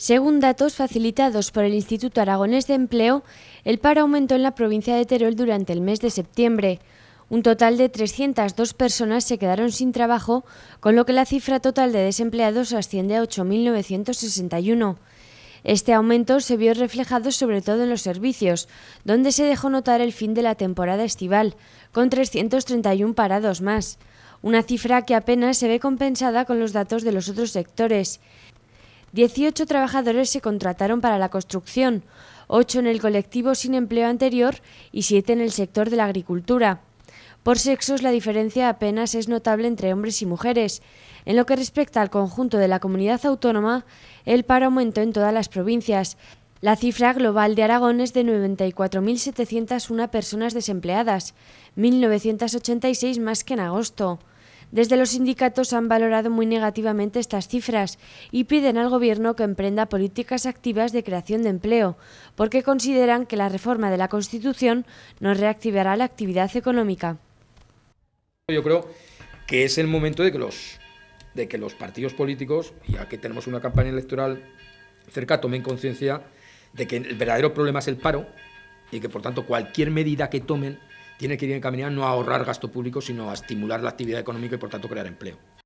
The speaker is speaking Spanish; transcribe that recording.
Según datos facilitados por el Instituto Aragonés de Empleo, el paro aumentó en la provincia de Teruel durante el mes de septiembre. Un total de 302 personas se quedaron sin trabajo, con lo que la cifra total de desempleados asciende a 8.961. Este aumento se vio reflejado sobre todo en los servicios, donde se dejó notar el fin de la temporada estival, con 331 parados más, una cifra que apenas se ve compensada con los datos de los otros sectores. 18 trabajadores se contrataron para la construcción, 8 en el colectivo sin empleo anterior y 7 en el sector de la agricultura. Por sexos la diferencia apenas es notable entre hombres y mujeres. En lo que respecta al conjunto de la comunidad autónoma, el paro aumentó en todas las provincias. La cifra global de Aragón es de 94.701 personas desempleadas, 1.986 más que en agosto. Desde los sindicatos han valorado muy negativamente estas cifras y piden al Gobierno que emprenda políticas activas de creación de empleo, porque consideran que la reforma de la Constitución no reactivará la actividad económica. Yo creo que es el momento de que los, de que los partidos políticos, ya que tenemos una campaña electoral cerca, tomen conciencia de que el verdadero problema es el paro y que, por tanto, cualquier medida que tomen tiene que ir encaminada no a ahorrar gasto público, sino a estimular la actividad económica y, por tanto, crear empleo.